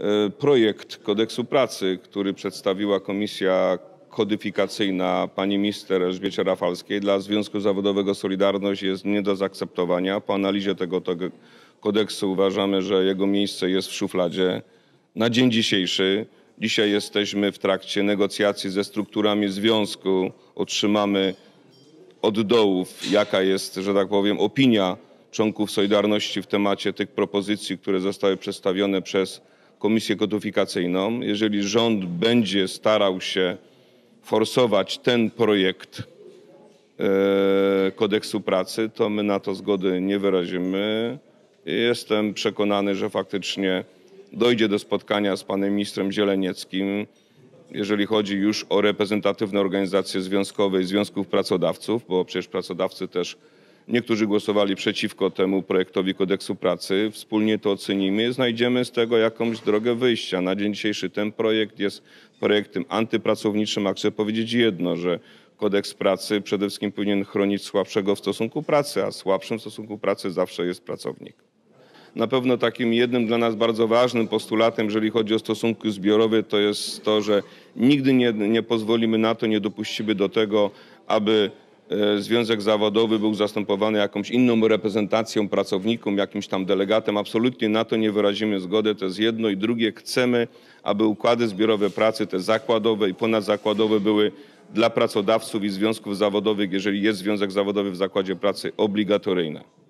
E, projekt kodeksu pracy, który przedstawiła komisja kodyfikacyjna pani minister Elżbiecie Rafalskiej dla Związku Zawodowego Solidarność jest nie do zaakceptowania. Po analizie tego, tego kodeksu uważamy, że jego miejsce jest w szufladzie. Na dzień dzisiejszy, dzisiaj jesteśmy w trakcie negocjacji ze strukturami związku. Otrzymamy od dołów, jaka jest, że tak powiem, opinia członków Solidarności w temacie tych propozycji, które zostały przedstawione przez komisję kodyfikacyjną. Jeżeli rząd będzie starał się forsować ten projekt e, kodeksu pracy, to my na to zgody nie wyrazimy. Jestem przekonany, że faktycznie dojdzie do spotkania z panem ministrem Zielenieckim, jeżeli chodzi już o reprezentatywne organizacje związkowe i związków pracodawców, bo przecież pracodawcy też Niektórzy głosowali przeciwko temu projektowi kodeksu pracy. Wspólnie to ocenimy, znajdziemy z tego jakąś drogę wyjścia. Na dzień dzisiejszy ten projekt jest projektem antypracowniczym, a chcę powiedzieć jedno, że kodeks pracy przede wszystkim powinien chronić słabszego w stosunku pracy, a słabszym w stosunku pracy zawsze jest pracownik. Na pewno takim jednym dla nas bardzo ważnym postulatem, jeżeli chodzi o stosunki zbiorowe, to jest to, że nigdy nie, nie pozwolimy na to, nie dopuścimy do tego, aby E, związek zawodowy był zastępowany jakąś inną reprezentacją pracowników, jakimś tam delegatem. Absolutnie na to nie wyrazimy zgody. To jest jedno i drugie. Chcemy, aby układy zbiorowe pracy, te zakładowe i ponadzakładowe były dla pracodawców i związków zawodowych, jeżeli jest związek zawodowy w zakładzie pracy, obligatoryjne.